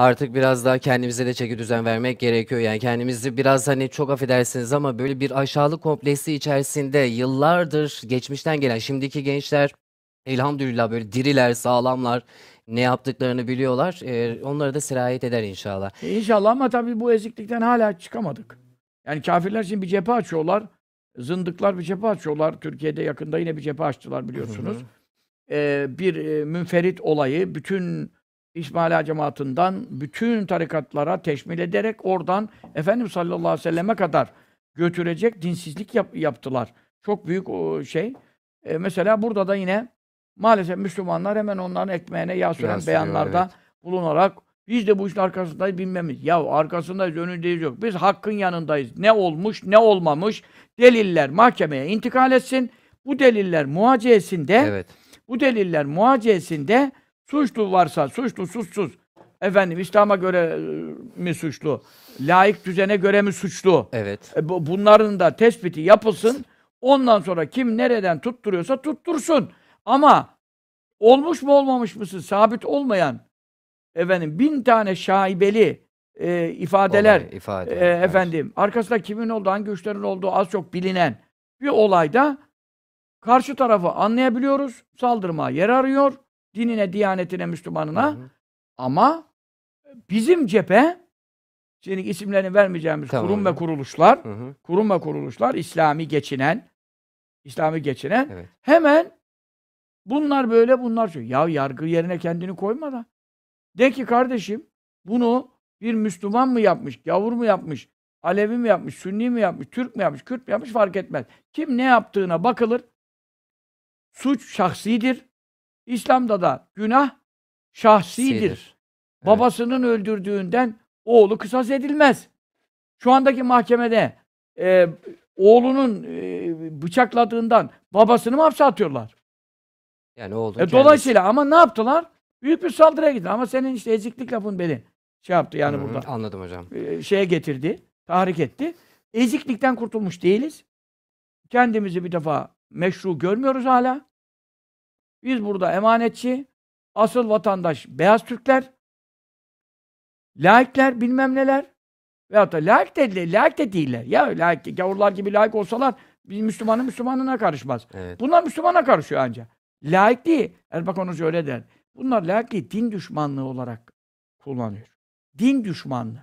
artık biraz daha kendimize de çeki düzen vermek gerekiyor. Yani kendimizi biraz hani çok affedersiniz ama böyle bir aşağılık kompleksi içerisinde yıllardır geçmişten gelen şimdiki gençler elhamdülillah böyle diriler, sağlamlar ne yaptıklarını biliyorlar. Ee, onlara da sirayet eder inşallah. E inşallah ama tabii bu eziklikten hala çıkamadık. Yani kafirler şimdi bir cephe açıyorlar. Zındıklar bir cephe açıyorlar. Türkiye'de yakında yine bir cephe açtılar biliyorsunuz. Hı hı. Ee, bir e, münferit olayı bütün İsmaila cemaatinden bütün tarikatlara teşmil ederek oradan Efendimiz sallallahu aleyhi ve selleme kadar götürecek dinsizlik yap yaptılar. Çok büyük o şey. E, mesela burada da yine maalesef Müslümanlar hemen onların ekmeğine yağ süren Biraz beyanlarda evet. bulunarak biz de bu işin arkasındayız bilmemiz. Ya arkasındayız, önündeyiz yok. Biz hakkın yanındayız. Ne olmuş, ne olmamış deliller mahkemeye intikal etsin. Bu deliller muhacesinde evet. bu deliller muhacesinde Suçlu varsa suçlu suçsuz. Efendim İslam'a göre e, mi suçlu? Laik düzene göre mi suçlu? Evet. E, bunların da tespiti yapılsın. Ondan sonra kim nereden tutturuyorsa tuttursun. Ama olmuş mu olmamış mısın sabit olmayan efendim bin tane şaibeli e, ifadeler olay, ifade, e, evet. efendim arkasında kimin olduğu hangi güçlerin olduğu az çok bilinen bir olayda karşı tarafı anlayabiliyoruz. Saldırma yer arıyor dinine, diyanetine, Müslümanına. Hı hı. Ama bizim cephe şimdi isimlerini vermeyeceğimiz tamam. kurum ve kuruluşlar, hı hı. kurum ve kuruluşlar İslami geçinen, İslami geçinen evet. hemen bunlar böyle bunlar şu. Ya yargı yerine kendini koyma da. De ki kardeşim bunu bir Müslüman mı yapmış, gavur mu yapmış, Alevi mi yapmış, Sünni mi yapmış, Türk mü yapmış, Kürt mü yapmış fark etmez. Kim ne yaptığına bakılır. Suç şahsidir. İslam'da da günah şahsidir. Sidir. Evet. Babasının öldürdüğünden oğlu kısas edilmez. Şu andaki mahkemede e, oğlunun e, bıçakladığından babasını mı hapse atıyorlar? Yani oğlun e, Dolayısıyla ama ne yaptılar? Büyük bir saldırıya gitti. Ama senin işte eziklik lafın beni şey yaptı yani Hı, burada. Anladım hocam. E, şeye getirdi, tahrik etti. Eziklikten kurtulmuş değiliz. Kendimizi bir defa meşru görmüyoruz hala. Biz burada emanetçi, asıl vatandaş beyaz Türkler, laikler bilmem neler veyahut da laik de, laik de değiller. Ya laik, gavurlar gibi laik olsalar bir Müslümanın Müslümanına karışmaz. Evet. Bunlar Müslümana karışıyor ancak. Laik değil. Erbakan Hoca öyle der. Bunlar laik değil, din düşmanlığı olarak kullanıyor. Din düşmanlığı.